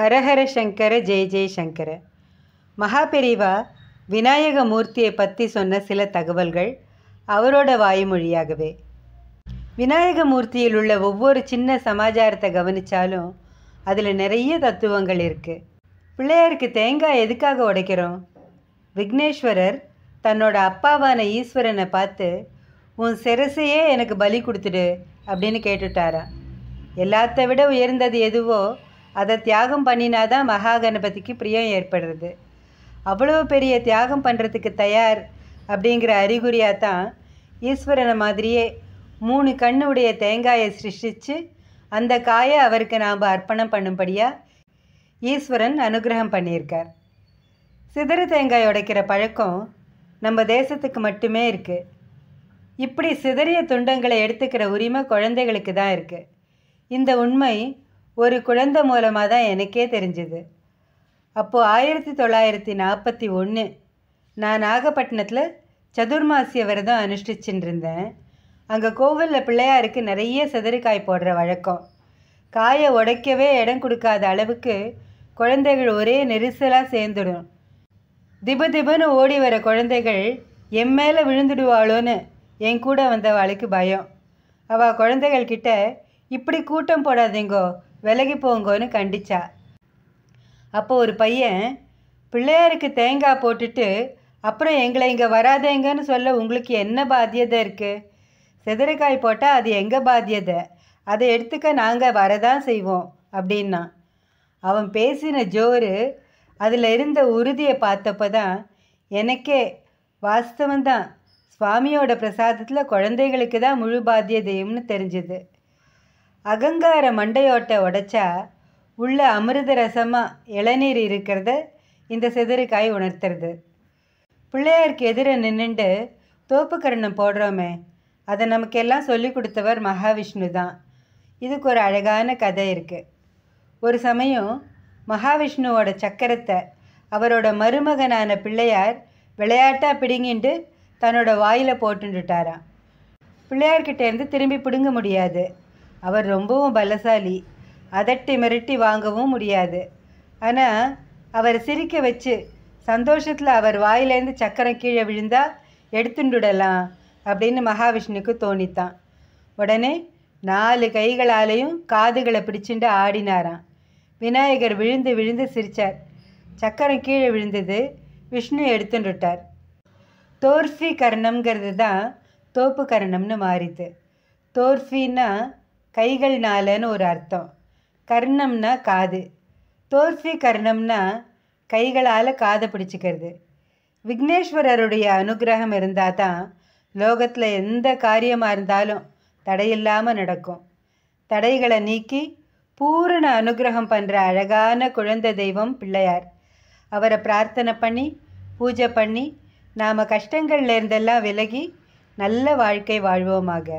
ஹரஹர சங்கர ஜெய ஜெய சங்கர மகாபெரிவா விநாயக மூர்த்தியை பற்றி சொன்ன சில தகவல்கள் அவரோட வாய்மொழியாகவே விநாயக மூர்த்தியில் உள்ள ஒவ்வொரு சின்ன சமாச்சாரத்தை கவனித்தாலும் அதில் நிறைய தத்துவங்கள் இருக்குது பிள்ளையாருக்கு தேங்காய் எதுக்காக உடைக்கிறோம் விக்னேஸ்வரர் தன்னோட அப்பாவான ஈஸ்வரனை பார்த்து உன் சிரசையே எனக்கு பலி கொடுத்துடு அப்படின்னு கேட்டுட்டாரான் எல்லாத்த விட உயர்ந்தது எதுவோ அதை தியாகம் பண்ணினாதான் மகாகணபதிக்கு பிரியம் ஏற்படுறது அவ்வளோ பெரிய தியாகம் பண்ணுறதுக்கு தயார் அப்படிங்கிற அறிகுறியாக தான் ஈஸ்வரனை மாதிரியே மூணு கண்ணுடைய தேங்காயை சிருஷ்டித்து அந்த காயை அவருக்கு நாம் அர்ப்பணம் பண்ணும்படியாக ஈஸ்வரன் அனுகிரகம் பண்ணியிருக்கார் சிதறு தேங்காய் உடைக்கிற பழக்கம் நம்ம தேசத்துக்கு மட்டுமே இருக்குது இப்படி சிதறிய துண்டங்களை எடுத்துக்கிற உரிமை குழந்தைகளுக்கு தான் இருக்குது இந்த உண்மை ஒரு குழந்தை மூலமாக தான் எனக்கே தெரிஞ்சது அப்போது ஆயிரத்தி தொள்ளாயிரத்தி நாற்பத்தி ஒன்று நான் நாகப்பட்டினத்தில் சதுர்மாசிய விரதம் அனுஷ்டிச்சுட்டு இருந்தேன் அங்கே கோவிலில் பிள்ளையாருக்கு நிறைய செதறிக்காய் போடுற வழக்கம் காயை உடைக்கவே இடம் கொடுக்காத அளவுக்கு குழந்தைகள் ஒரே நெரிசலாக சேர்ந்துடும் திபு திபுன்னு ஓடி வர குழந்தைகள் என் மேலே விழுந்துடுவாளோன்னு என் கூட வந்தவாளுக்கு பயம் அவள் குழந்தைகள் கிட்ட இப்படி கூட்டம் போடாதீங்கோ விலகி போங்கன்னு கண்டிச்சா அப்போ ஒரு பையன் பிள்ளையாருக்கு தேங்காய் போட்டுட்டு அப்புறம் எங்களை இங்கே வராதேங்கன்னு சொல்ல உங்களுக்கு என்ன பாத்தியதை இருக்குது செதறக்காய் போட்டால் அது எங்கள் பாத்தியதை அதை எடுத்துக்க நாங்கள் வரதான் செய்வோம் அப்படின்னா அவன் பேசின ஜோரு அதில் இருந்த உறுதியை பார்த்தப்போ தான் எனக்கே வாஸ்தவந்தான் சுவாமியோட பிரசாதத்தில் குழந்தைகளுக்கு தான் முழு பாத்தியதையும்னு தெரிஞ்சுது அகங்கார மண்டையோட்டை உடைச்சா உள்ள அமிர்த ரசமாக இளநீர் இருக்கிறத இந்த செதறுக்காய் உணர்த்துறது பிள்ளையாருக்கு எதிர நின்றுண்டு தோப்புக்கரணம் போடுறோமே அதை நமக்கெல்லாம் சொல்லி கொடுத்தவர் மகாவிஷ்ணு தான் இதுக்கு ஒரு அழகான கதை இருக்குது ஒரு சமயம் மகாவிஷ்ணுவோட சக்கரத்தை அவரோட மருமகனான பிள்ளையார் விளையாட்டாக பிடுங்கிண்டு தன்னோட வாயில் போட்டுட்டாராம் பிள்ளையார்கிட்டேருந்து திரும்பி பிடுங்க முடியாது அவர் ரொம்பவும் பலசாலி அதட்டி மிரட்டி வாங்கவும் முடியாது ஆனால் அவர் சிரிக்க வச்சு சந்தோஷத்தில் அவர் வாயிலேருந்து சக்கரம் கீழே விழுந்தால் எடுத்துண்டுடலாம் அப்படின்னு மகாவிஷ்ணுக்கு தோணித்தான் உடனே நாலு கைகளாலேயும் காதுகளை பிடிச்சிண்டு ஆடினாராம் விநாயகர் விழுந்து விழுந்து சிரித்தார் சக்கரம் கீழே விழுந்தது விஷ்ணு எடுத்துட்டார் தோர்ஃபி கரணம்ங்கிறது தான் தோப்பு கரணம்னு மாறிது தோர்ஃபின்னா கைகள்னாலன்னு ஒரு அர்த்தம் கர்ணம்னா காது தோர்ஃபி கர்ணம்னா கைகளால் காதை பிடிச்சிக்கிறது விக்னேஸ்வரருடைய அனுகிரகம் இருந்தால் தான் லோகத்தில் எந்த காரியமாக இருந்தாலும் தடையில்லாமல் நடக்கும் தடைகளை நீக்கி பூரண அனுகிரகம் பண்ணுற அழகான குழந்தை தெய்வம் பிள்ளையார் அவரை பிரார்த்தனை பண்ணி பூஜை பண்ணி நாம் கஷ்டங்கள்லேருந்தெல்லாம் விலகி நல்ல வாழ்க்கை வாழ்வோமாக